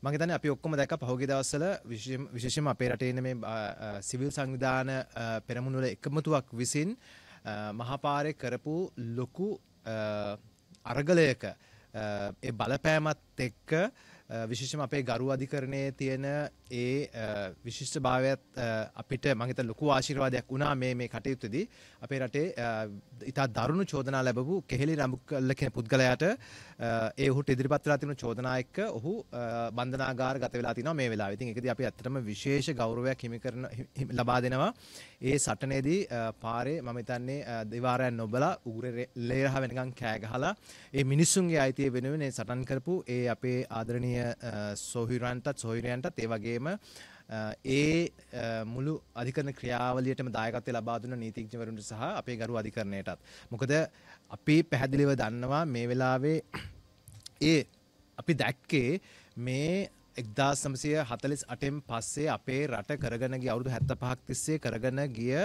මම හිතන්නේ අපි ඔක්කොම දැක්ක පහුගිය දවස්වල විශේෂයෙන්ම අපේ රටේ ඉන්න මේ සිවිල් සංවිධාන පෙරමුණු වල එකමුතුවක් විසින් මහපාරේ කරපු ලොකු අරගලයක ඒ බලපෑමත් එක්ක විශේෂම අපේ ගරු අධිකරණයේ තියෙන ඒ විශිෂ්ට භාවයත් අපිට මහිත ලොකු ආශිර්වාදයක් වුණා මේ මේ කටයුත්තදී අපේ රටේ ඉතා දරුණු චෝදනා ලැබපු කෙහෙලි රඹුකල්ල කෙන පුද්ගලයාට ඒ ඔහුට ඉදිරිපත් වෙලා තියෙන චෝදනා එක්ක ඔහු බන්ධනාගාර ගත වෙලා තිනවා මේ වෙලාවේ. ඉතින් ඒකදී අපි ඇත්තටම විශේෂ ගෞරවයක් හිමි කරන ලබා දෙනවා. ඒ සටනේදී පාරේ මම හිතන්නේ දෙවාරයන් නොබලා උගුරේ ලේරහ වෙනකන් කෑ ගහලා ඒ මිනිස්සුන්ගේ අයිතිය වෙනුවෙන් සටන් කරපු ඒ අපේ ආදරණීය සොහිරන්ටත් සොහිරයන්ටත් ඒ වගේ වගේම ඒ මුළු අධිකරණ ක්‍රියාවලියටම දායකත්වය ලබා දුන්න නීතිඥවරුන්ට සහ අපේ ගරු අධිකරණයටත්. මොකද අපි පැහැදිලිව දන්නවා මේ වෙලාවේ ඒ අපි දැක්කේ මේ එක්දස් සමසය හතලිස් අටෙන් පස්සේ අපේ රට කරගනගේ අවුදු හැත්ත පහක් තිස්සේ කරගන ගිය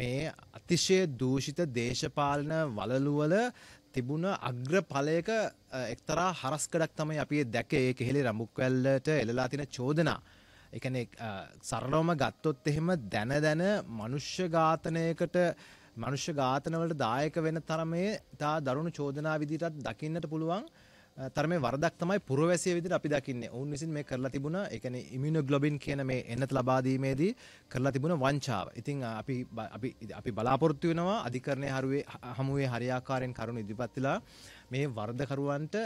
මේ අතිශය දූෂිත දේශපාලන වලලුවල තිබුණ අග්‍රඵලයක එක්තරා හරස්කඩක් තමයි අපි දැකේ ඒ කෙහෙලේ රඹුක්වැල්ලට එළලා තියෙන චෝදනා. ඒ කියන්නේ සරලවම ගත්තොත් එහෙම දැන දැන මනුෂ්‍ය ඝාතනයකට මනුෂ්‍ය ඝාතනවලට දායක වෙන තරමේ තා දරුණු චෝදනා විදිහටත් දකින්නට පුළුවන්. තර මේ වරදක් තමයි පුරවැසිය විදිහට අපි දකින්නේ. ඔවුන් විසින් මේ කරලා තිබුණ, ඒ කියන්නේ ඉමුනොග්ලොබින් කියන මේ එන්නත ලබා දීමේදී කරලා තිබුණ වංචාව. ඉතින් අපි අපි අපි බලාපොරොත්තු වෙනවා අධිකරණයේ හරුවේ හමුවේ හරියාකාරයෙන් කරුණු ඉදිරිපත් වෙලා මේ වර්ධකරුවන්ට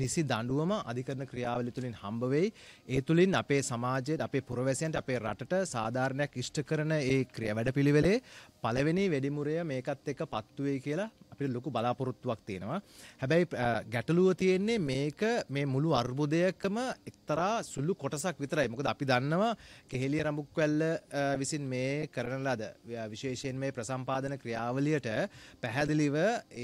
නිසි දඬුවම අධිකරණ ක්‍රියාවලිය තුළින් හම්බ වෙයි. ඒ තුළින් අපේ සමාජයට, අපේ පුරවැසියන්ට, අපේ රටට සාධාරණයක් ඉෂ්ට කරන ඒ ක්‍රියා වැඩපිළිවෙලේ පළවෙනි වෙඩිමුරය මේකත් එක්ක පත්තු වෙයි කියලා අපිට ලොකු බලාපොරොත්තුවක් තියෙනවා. හැබැයි ගැටලුව තියෙන්නේ මේක මේ මුළු අර්බුදයකම එක්තරා සුළු කොටසක් විතරයි. මොකද අපි දන්නවා කෙහෙලිය රඹුක්වැල්ල විසින් මේ කරන ලද විශේෂයෙන් මේ ප්‍රසම්පාදන ක්‍රියාවලියට පැහැදිලිව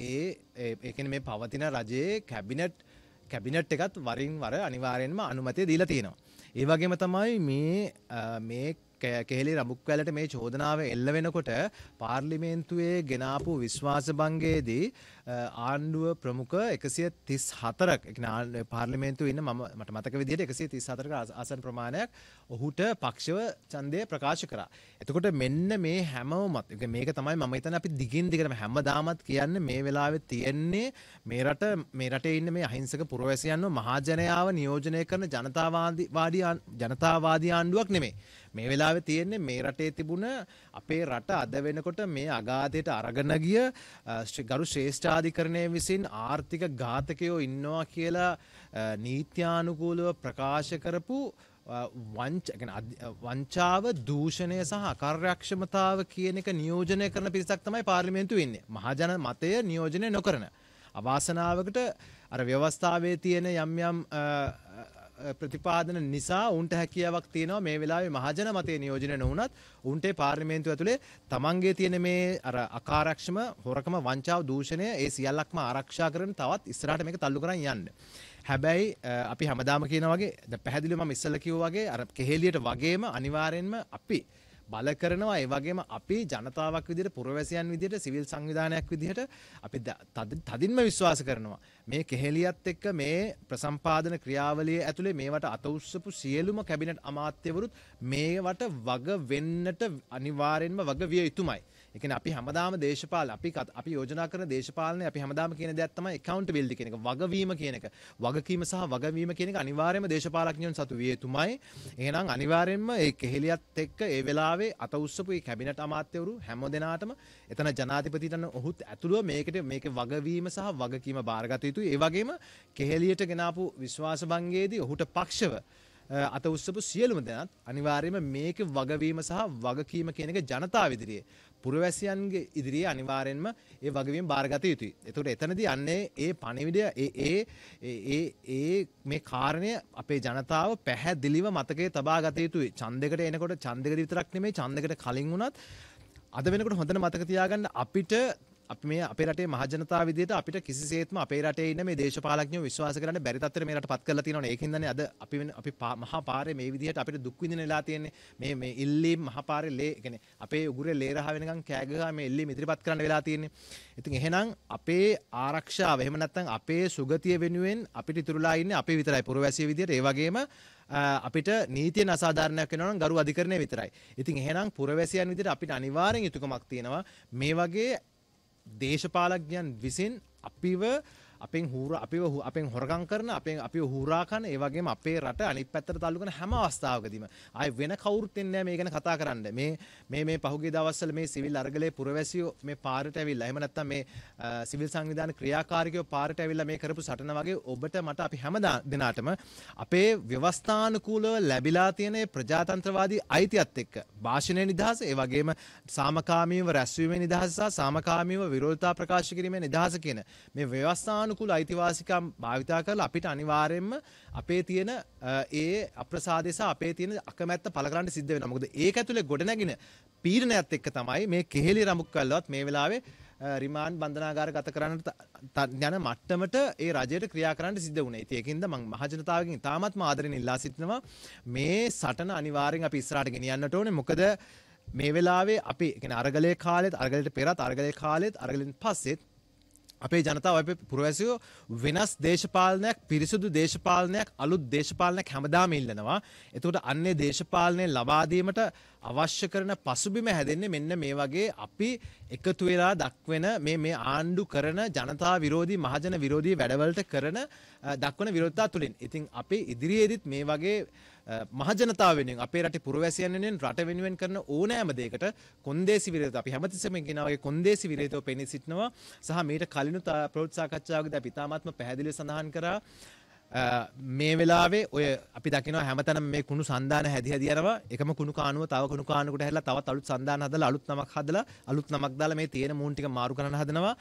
ඒ ඒකන මේ පවතින රජයේ කැබිනට් කැබිනට් එකත් වරින් වර අනිවාරයෙන්ම අනුමතය දීලා තියෙනවා. ඒවගේම තමයි මේ මේ කෙහෙලි රමුක්වැලට මේ චෝදනාව එල්ල වෙනකොට පාර්ලිමේන්තුවේ ගෙනාපු විශ්වාසභංගයේදී ආණ්ඩුව ප්‍රමුඛ එකසිය තිස් හතරක් පාර්ලිමේන්තු ඉන්න මම මට මතක විදිහට එකසිය තිස් හතරක ආසන ප්‍රමාණයක් ඔහුට පක්ෂව ඡන්දය ප්‍රකාශ කරා. එතකොට මෙන්න මේ හැමවමත් මේක තමයි මම හිතන්නේ අපි දිගින් දිගටම හැමදාමත් කියන්නේ මේ වෙලාවේ තියෙන්නේ මේ රට මේ රටේ ඉන්න මේ අහිංසක පුරවැසියන්ව මහජනයාව නියෝජනය කරන ජනතාවාදී ජනතාවාදී ආණ්ඩුවක් නෙමෙයි. මේ වෙලාවේ තියෙන්නේ මේ රටේ තිබුණ අපේ රට අද වෙනකොට මේ අගාධයට අරගෙන ගිය ගරු ශ්‍රේෂ්ඨාධිකරණය විසින් ආර්ථික ඝාතකයෝ ඉන්නවා කියලා නීත්‍යානුකූලව ප්‍රකාශ කරපු වංචාව දූෂණය සහ අකර්යක්ෂමතාව කියන එක නියෝජනය කරන පිරිසක් තමයි පාර්ලිමේන්තු වෙන්නේ. මහජන මතය නියෝජනය නොකරන. අවාසනාවකට අර ව්‍යවස්ථාවේ තියෙන යම් යම් ප්‍රතිපාදන නිසා උන්ට හැකියාවක් තියෙනවා මේ වෙලාවේ මහජන මතය නියෝජනය නොවුනත් උන්ට පාර්ලිමේන්තුව ඇතුලේ තමන්ගේ තියෙන මේ අර අකාරක්ෂම හොරකම වංචාව දූෂණය ඒ සියල්ලක්ම ආරක්ෂා කරන තවත් ඉස්සරහට මේක තල්ලු කරන් යන්න. හැබැයි අපි හැමදාම කියන වගේ පැහැදිලිවම ඉස්සෙල්ලා කිව්වා වගේ අර කෙහෙලියට වගේම අනිවාර්යෙන්ම අපි බල කරනවා ඒ වගේම අපේ ජනතාවක් විදිහට පුරවැසියන් විදිහට සිවිල් සංවිධානයක් විදිහට අපි තදින්ම විශ්වාස කරනවා මේ කෙහෙලියත් එක්ක මේ ප්‍රසම්පාදන ක්‍රියාවලිය ඇතුලේ මේවට අත උස්සපු සියලුම කැබිනට් අමාත්‍යවරුත් මේවට වග වෙන්නට අනිවාර්යෙන්ම වග විය යුතුමයි එකන අපි හැමදාම දේශපාල අපි අපි යෝජනා කරන දේශපාලනය අපි හැමදාම කියන දෙයක් තමයි accountability කියන එක වගවීම කියන එක වගකීම සහ වගවීම කියන එක අනිවාර්යයෙන්ම දේශපාලඥයන් සතු විය යුතුමයි එහෙනම් අනිවාර්යයෙන්ම ඒ කෙහෙලියත් එක්ක ඒ වෙලාවේ අත උස්සපු ඒ කැබිනට් අමාත්‍යවරු හැම දෙනාටම එතන ජනාධිපතිටන ඔහුත් ඇතුළුව මේකට මේක වගවීම සහ වගකීම බාරගත යුතුයි ඒ වගේම කෙහෙලියට ගෙනාපු විශ්වාස භංගයේදී ඔහුට පක්ෂව අත උස්සපු සියලුම දෙනත් අනිවාර්යයෙන්ම මේක වගවීම සහ වගකීම කියන එක ජනතාව ඉදිරියේ පුරවැසියන්ගේ ඉදිරියේ අනිවාරෙන්ම ඒ වගවීම් භාරගත යුතුයි. එතුට එතනද යන්නේ ඒ පණිවිඩය ඒ මේ කාරණය අපේ ජනතාව පැහැදිලිව මතකේ තබා ගත යුතුයි චන්දකට එනකොට චන්දක විතරක්නේ මේ චන්දකට කලින් වුණත් අද වෙනකට හොඳන මතක තියාගන්න අපිට අපි මේ අපේ රටේ මහජනතාව විදිහට අපිට කිසිසේත්ම අපේ රටේ ඉන්න මේ දේශපාලඥයෝ විශ්වාස කරන්න බැරි තත්ත්වෙට මේ රට පත් කරලා තියෙනවනේ. ඒකින් දන්නේ අද අපි අපි මහා පාරේ මේ විදිහට අපිට දුක් විඳින වෙලා තියෙන්නේ. මේ මේ ඉල්ලීම් මහා පාරේ ලේ يعني අපේ උගුරේ ලේ රහ වෙනකන් කෑ ගහා මේ ඉල්ලීම් ඉදිරිපත් කරන්න වෙලා තියෙන්නේ. ඉතින් එහෙනම් අපේ ආරක්ෂාව එහෙම නැත්නම් අපේ සුගතිය වෙනුවෙන් අපිට ඉතුරුලා ඉන්නේ අපි විතරයි. පුරවැසිය විදිහට ඒ වගේම අපිට නීතිය අසාධාරණයක් වෙනවා නම් ගරු අධිකරණය විතරයි. ඉතින් එහෙනම් පුරවැසියන් විදිහට අපිට අනිවාර්යෙන් යුතුයකමක් තියෙනවා මේ වගේ දේශපාලඥයන් විසින් අපිව අපෙන් හූර අපිව අපෙන් හොරගම් කරන අපෙන් අපි හූරා කන ඒ වගේම අපේ රට අනිත් පැත්තට تعلق කරන හැම අවස්ථාවකදීම ආයි වෙන කවුරුත් එන්නේ නැහැ මේ ගැන කතා කරන්න. මේ මේ මේ පහුගිය දවස්වල මේ සිවිල් අරගලයේ පුරවැසියෝ මේ පාරට ඇවිල්ලා එහෙම නැත්නම් මේ සිවිල් සංවිධාන ක්‍රියාකාරිකයෝ පාරට ඇවිල්ලා මේ කරපු සටන වගේ ඔබට මට අපි හැම දිනාටම අපේ ව්‍යවස්ථානුකූලව ලැබිලා තියෙන ප්‍රජාතන්ත්‍රවාදී අයිතියත් එක්ක භාෂණය නිදහස ඒ වගේම සාමකාමීව රැස්වීමේ නිදහස සහ සාමකාමීව විරෝධතා ප්‍රකාශ කිරීමේ නිදහස කියන මේ ව්‍යවස්ථාන කාලානුකුල අයිතිවාසිකම් භාවිතා කරලා අපිට අනිවාර්යයෙන්ම අපේ තියෙන ඒ අප්‍රසාදය සහ අපේ තියෙන අකමැත්ත පළ කරන්න සිද්ධ වෙනවා. මොකද ඒක ඇතුලේ ගොඩනැගින පීඩනයත් එක්ක තමයි මේ කෙහෙලි රමුක් කල්ලවත් මේ වෙලාවේ රිමාන්ඩ් බන්ධනාගාර ගත කරන්නට යන මට්ටමට ඒ රජයට ක්‍රියා කරන්න සිද්ධ වුණේ. ඉතින් ඒකින්ද මම මහජනතාවගෙන් තාමත්ම ආදරෙන් ඉල්ලා සිටිනවා මේ සටන අනිවාර්යෙන් අපි ඉස්සරහට ගෙනියන්නට ඕනේ. මොකද මේ වෙලාවේ අපි කියන්නේ අරගලයේ කාලෙත් අරගලයට පෙරත් අරගලයේ කාලෙත් අරගලෙන් පස්සෙත් අපේ ජනතාව අප පුරවැසියෝ වෙනස් දේශපාලනයක් පිරිසුදු දේශපාලනයක් අලුත් දේශපාලනයක් හැමදාම ඉල්ලනවා. එතකොට අන්නේ දේශපාලනය ලබාදීමට අවශ්‍ය කරන පසුබිම හැදෙන්නේ මෙන්න මේ වගේ අපි එකතු වෙලා දක්වන මේ මේ ආණ්ඩු කරන ජනතා විරෝධී මහජන විරෝධී වැඩවලට කරන දක්වන විරෝධතා තුළින්. ඉතින් අපි ඉදිරියේදීත් මේ වගේ මහජනතාව වෙනුවෙන් අපේ රටේ පුරවැසියන් වෙනුවෙන් රට වෙනුවෙන් කරන ඕනෑම දෙයකට කොන්දේසි විරෝධ අපි හැමතිස්සෙම කියන වගේ කොන්දේසි විරෝධව පෙනී සිටිනවා සහ මීට කලිනුත් ප්‍රවෘත්ති සාකච්ඡාවකදී අපි ඉතාමත්ම පැහැදිලිව සඳහන් කරා මේ වෙලාවේ ඔය අපි දකිනවා හැමතැනම මේ කුණු සන්දාන හැදි හැදි යනවා එකම කුණු කානුව තව කුණු කානුවකට හැදලා තවත් අලුත් සන්දාන හදලා අලුත් නමක් හදලා අලුත් නමක් දාලා මේ තියෙන මූන් ටික මාරු කරන්න හදනවා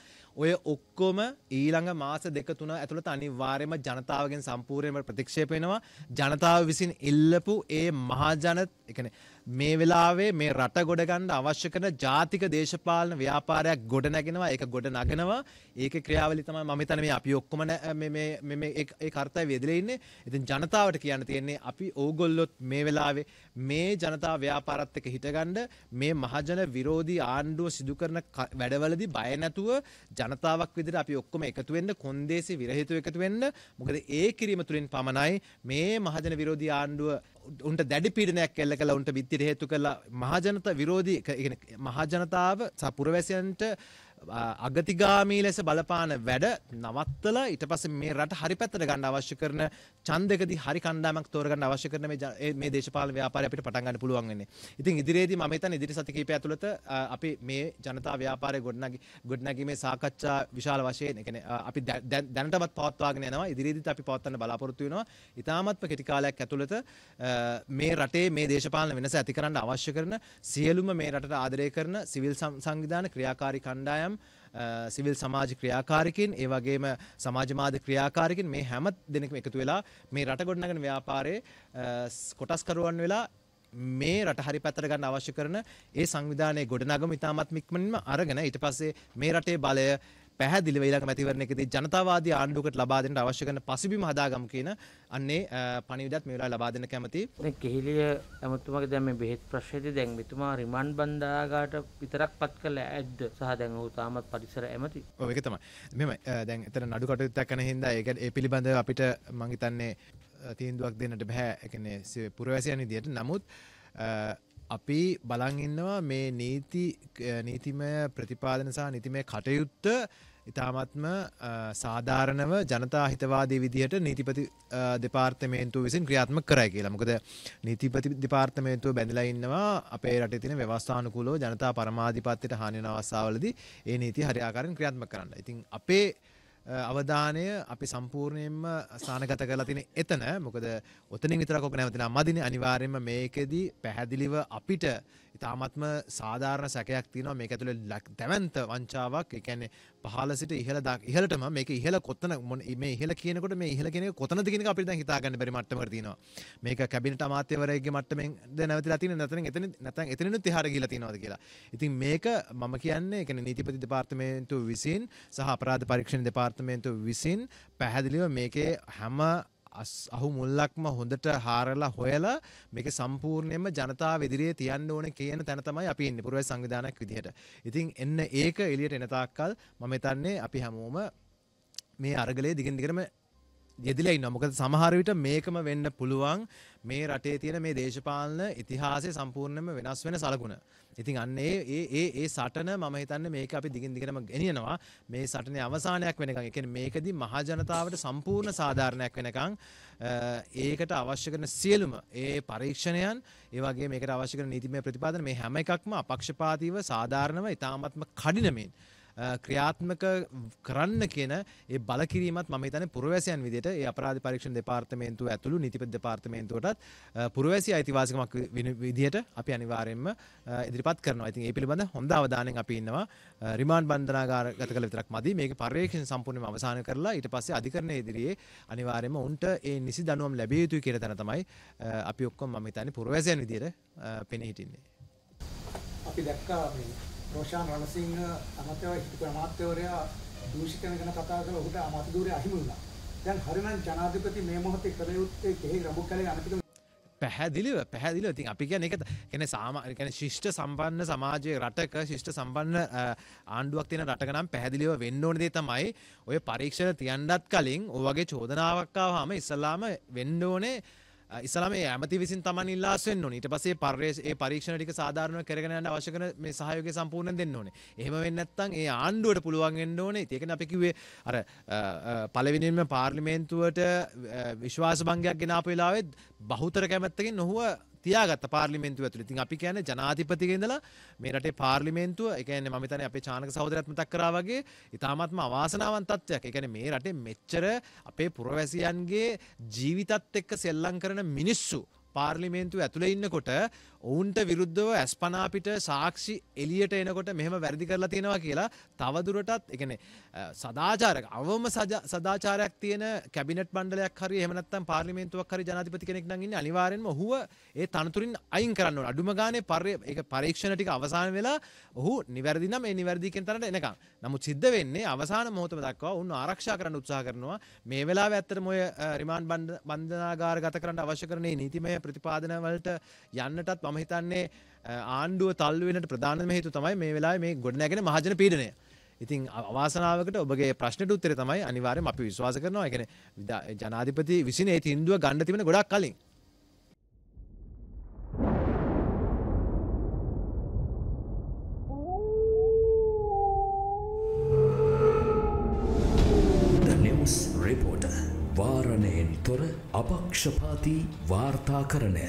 ඔය ඔක්කොම ඊළඟ මාස දෙක තුන ඇතුළත අනිවාර්යයෙන්ම ජනතාවගෙන් සම්පූර්ණයෙන්ම ප්‍රතික්ෂේප වෙනවා ජනතාව විසින් ඉල්ලපු ඒ මහජන ඒ කියන්නේ මේ වෙලාවේ මේ රට ගොඩගන්න අවශ්‍ය කරන ජාතික දේශපාලන ව්‍යාපාරයක් ගොඩ නැගෙනවා ඒක ගොඩ නගනවා ඒක ක්‍රියාවලි තමයි මම හිතන්නේ මේ අපි ඔක්කොම ඒ කර්තව්‍ය වේදලා ඉන්නේ. ඉතින් ජනතාවට කියන්න තියෙන්නේ අපි ඕගොල්ලොත් මේ වෙලාවේ මේ ජනතා ව්‍යාපාරත් එක්ක හිටගන්න මේ මහජන විරෝධී ආණ්ඩුව සිදු කරන වැඩවලදී බය නැතුව ජනතාවක් විදිහට අපි ඔක්කොම එකතු වෙන්න කොන්දේසි විරහිතව එකතු වෙන්න මොකද ඒ කිරීම තුලින් පමණයි මේ මහජන විරෝධී ආණ්ඩුව උන්ට දැඩි පීඩනයක් එල්ල කළ උන්ට බිත්තිර හේතු කළ මහජනත විරෝධී මහජනතාව සපුරවැසියන්ට අගතිගාමී ලෙස බලපාන වැඩ නවත්තල ඊට පස්සේ මේ රට හරි පැත්තට ගන්න අවශ්‍ය කරන ඡන්දකදී හරි කණ්ඩායමක් තෝරගන්න අවශ්‍ය කරන මේ මේ දේශපාලන ව්‍යාපාරය අපිට පටන් ගන්න පුළුවන් වෙන්නේ. ඉතින් ඉදිරියේදී මම හිතන්නේ ඉදිරි සති කිහිපය ඇතුළත අපි මේ ජනතා ව්‍යාපාරය ගොඩනගි ගොඩනැගීමේ සාකච්ඡා විශාල වශයෙන් ඒ කියන්නේ අපි දැනටමත් පවත්වාගෙන යනවා. ඉදිරියේදීත් අපි පවත්වන්න බලාපොරොත්තු වෙනවා. ඉතාමත්ම කෙටි කාලයක් ඇතුළත මේ රටේ මේ දේශපාලන වෙනස ඇති කරන්න අවශ්‍ය කරන සියලුම මේ රටට ආදරය කරන සිවිල් සංවිධාන ක්‍රියාකාරී කණ්ඩායම් වෑම් සිවිල් සමාජ ක්‍රියාකාරකින් ඒ වගේම සමාජමාධ ක්‍රියාකාරකින් මේ හැම දෙනෙක් එකතු වෙලා මේ රට ගොඩනගන ව්‍යාපාරයේ කොටස්කරුවන් වෙලා මේ රට හරි පැතර ගන්න අවශ්‍ය කරන ඒ සංවිධානයේ ගොඩනගම ඉතාමත් ඉක්මනින්ම අරගෙන ඊට පස්සේ මේ රටේ බලය පැහැදිලිව ඊළඟ මැතිවරණයකදී ජනතාවාදී ආණ්ඩුවකට ලබා දෙන්නට අවශ්‍ය කරන පසුබිම හදාගමු කියන අන්නේ පණිවිඩයත් මේ වෙලාවේ ලබා දෙන්න කැමති. මේ කිහිලිය ඇමතුමාගේ දැන් මේ බෙහෙත් ප්‍රශ්නයේදී දැන් මෙතුමා රිමාන්ඩ් බන්ධනාගාරට විතරක් පත් කළා ඇද්ද? සහ දැන් ඔහු තාමත් පරිසර ඇමති. ඔව් ඒක තමයි. මෙහෙමයි. දැන් එතන නඩු කටයුත්තක් කරන හින්දා ඒක ඒ පිළිබඳව අපිට මං හිතන්නේ තීන්දුවක් දෙන්නට බෑ. ඒ කියන්නේ පුරවැසියන් විදියට. නමුත් අපි බලන් ඉන්නවා මේ නීති නීතිමය ප්‍රතිපාදන සහ නීතිමය කටයුත්ත ඉතාමත්ම සාධාරණව ජනතා හිතවාදී විදිහට නීතිපති දෙපාර්තමේන්තුව විසින් ක්‍රියාත්ම කරයි කියලා. මොකද නීතිපති දෙපාර්තමේන්තුව බැඳලා ඉන්නවා අපේ රටේ තියෙන ව්‍යවස්ථානුකූලව ජනතා පරමාධිපත්‍යයට හානි වෙන අවස්ථාවලදී ඒ නීති හරියාකාරයෙන් ක්‍රියාත්මක කරන්න. ඉතින් අපේ අවධානය අපි සම්පූර්ණයෙන්ම ස්ථානගත කරලා තියෙන එතන මොකද ඔතනින් විතරක් ඔබ නැවතිලා මදිනේ අනිවාර්යයෙන්ම මේකෙදි පැහැදිලිව අපිට ඉතාමත්ම සාධාරණ සැකයක් තියෙනවා මේක ඇතුළ දැවන්ත වංචාවක් එකන්නේ පහල සිට ඉහල දක් ඉහලටම මේක ඉහල කොත්තන මේ ඉහල කියනකොට මේ ඉහල කෙනෙ කොතන දෙගෙන අපිට හිතාගන්න බැරි මට්ටමට තියෙනවා මේක කැබිනට අමාත්‍යවරයෙක්ගේ මට්ටමෙන් ද නැවතිලා තියෙන නැතනම් එතන නැතනම් එතනිනුත් එහාට ගිහලා තියෙනවාද කියලා. ඉතින් මේක මම කියන්නේ කියන්නේ නීතිපති දෙපාර්තමේන්තුව විසින් සහ අපරාධ පරීක්ෂණ දෙපාර්තමේන්තුව විසින් පැහැදිලිව මේකේ හැම අහු මුල්ලක්ම හොඳට හාරලා හොයලා මේක සම්පූර්ණයෙන්ම ජනතාව ඉදිරියේ තියන්න ඕනේ කියන තැන තමයි අපි ඉන්නේ පුරවැසි සංවිධානයක් විදිහට. ඉතින් එන්න ඒක එළියට එන තාක්කල් මම හිතන්නේ අපි හැමෝම මේ අරගලේ දිගින් දිගටම යෙදිලා ඉන්නවා. මොකද සමහර විට මේකම වෙන්න පුළුවන් මේ රටේ තියෙන මේ දේශපාලන ඉතිහාසය සම්පූර්ණයෙන්ම වෙනස් වෙන සලකුණ. ඉතින් අන්න ඒ ඒ ඒ ඒ සටන මම හිතන්නේ මේක අපි දිගින් දිගටම ගෙනියනවා. මේ සටනේ අවසානයක් වෙනකන්. ඒ කියන්නේ මේකදී මහ ජනතාවට සම්පූර්ණ සාධාරණයක් වෙනකන් ඒකට අවශ්‍ය කරන සියලුම ඒ පරීක්ෂණයන් ඒ වගේ මේකට අවශ්‍ය කරන නීතිමය ප්‍රතිපාදන මේ හැම එකක්ම අපක්ෂපාතීව සාධාරණව ඉතාමත්ම කඩිනමින් ක්‍රියාත්මක කරන්න කියන ඒ බලකිරීමත් මම හිතන්නේ පුරවැසියන් විදිහට ඒ අපරාධ පරීක්ෂණ දෙපාර්තමේන්තුව ඇතුළු නීතිපති දෙපාර්තමේන්තුවටත් පුරවැසි අයිතිවාසිකමක් විදිහට අපි අනිවාර්යයෙන්ම ඉදිරිපත් කරනවා. ඉතින් ඒ පිළිබඳ හොඳ අවධානයෙන් අපි ඉන්නවා. රිමාන්ඩ් බන්ධනාගාරගත කළ විතරක් මදි. මේක පරීක්ෂණ සම්පූර්ණයෙන්ම අවසන් කරලා ඊට පස්සේ අධිකරණය ඉදිරියේ අනිවාර්යයෙන්ම උන්ට ඒ නිසි දඬුවම් ලැබිය යුතුයි කියලා තැන තමයි අපි ඔක්කොම මම හිතන්නේ පුරවැසියන් විදිහට පෙනී හිටින්නේ. අපි දැක්කා මේ රෝෂාන් රණසිංහ අමාත්‍යවරයා හිටපු අමාත්‍යවරයා දූෂිතන ගැන කතා කරලා ඔහුට අමාත්‍ය ධූරය අහිමි වුණා. දැන් හරිනම් ජනාධිපති මේ මොහොතේ කළ යුත්තේ කෙහි රඹු කලේ අනතික පැහැදිලිව පැහැදිල ඉතින් අපි ගැන එක ගැන සාමාකැන ශිෂ්ට සම්බන්න සමාජය රටක ශිෂ්ට සම්බන්න ආණ්ඩුවක් තියෙන රටකනම් පැහැදිලිව වෙන්න ඕනදේ තමයි ඔය පරීක්ෂණ තියන්ඩත් කලින් ඔවගේ චෝදනාවක්කාව හම ඉස්සල්ලාම වෙන්න ඕනේ ඉස්ලාම ඇමති විසින් තමන් ඉල්ලාසෙන් ඕන ඊට පස්සේ පර්යේෂ ඒ පරීක්ෂණ ටික සාධාරණව කරගෙන යන්න අවශ්‍ය කරන මේ සහයෝගය සම්පූර්ණයෙන් දෙන්න ඕනේ. එහෙම වෙන්නේ නැත්නම් ඒ ආණ්ඩුවට පුළුවන් වෙන්න ඕනේ. ඒකනේ අපි කිව්වේ අර පළවෙනිම පාර්ලිමේන්තුවට විශ්වාස භංගයක් ගෙනාපු වෙලාවේ බහුතර කැමැත්තකින් ඔහුව තියාගත්ත පාර්ලිමේන්තුව ඇතුළේ. ඉතින් අපි කියන්නේ ජනාධිපතිගේ ඉඳලා මේ රටේ පාර්ලිමේන්තුව, ඒ කියන්නේ මම හිතන්නේ අපේ චානක සහෝදරයත් මතක් කරා වගේ ඉතාමත්ම අවාසනාවන්ත තත්ත්වයක්. ඒ කියන්නේ මේ රටේ මෙච්චර අපේ පුරවැසියන්ගේ ජීවිතත් එක්ක සෙල්ලම් කරන මිනිස්සු පාර්ලිමේන්තුව ඇතුළේ ඉන්නකොට ඔවුන්ට විරුද්ධව ඇස්පනාපිට සාක්ෂි එලියට එනකොට මෙහෙම වැරදි කරලා තියෙනවා කියලා තවදුරටත් එකන සදාචාරක අවම සදාචාරයක් තියෙන කැබිනට බන්ඩලයක් හරි එමනත්තම් පාර්ලිමේන්තුවක් හරි ජනාතිපති කෙනෙක් නම් ඉන්නේ අනිවාර්යෙන්ම ඔහුව ඒ තනතුරින් අයින් කරන්න ඕන අඩුම ගානේ පරීක්ෂණ ටික අවසාන වෙලා ඔහු නිවැරදි නම් ඒ නිවැරදි කියන තැනට එනකන් නමුත් සිද්ධ වෙන්නේ අවසාන මොහොතම දක්වා ඔවුන් ආරක්ෂා කරන්න උත්සාහ කරනවා මේ වෙලාවේ ඇත්තටම ඔය රිමාන්ඩ් බන්ධනාගාර ගත කරන්න අවශ්‍ය කරන නීතිමය ප්‍රතිපාදන වලට යන්නටත් මම හිතන්නේ ආණ්ඩුව තල්වෙනට ප්‍රධානම හේතු තමයි මේ වෙලා මේ ගොඩනැගෙන මහජන පීඩනය. ඉතින් අවාසනාවකට ඔබගේ ප්‍රශ්නට උත්තර තමයි අනිවාර්යම අපි විශ්වාස කරනවා. ඒ කියන්නේ ජනාධිපති විසින් ඒ තීන්දුව ගන්න තිබෙන ගොඩක් කලින්. වාරණයෙන් තොර අපක්ෂපාති වාර්තාකරණය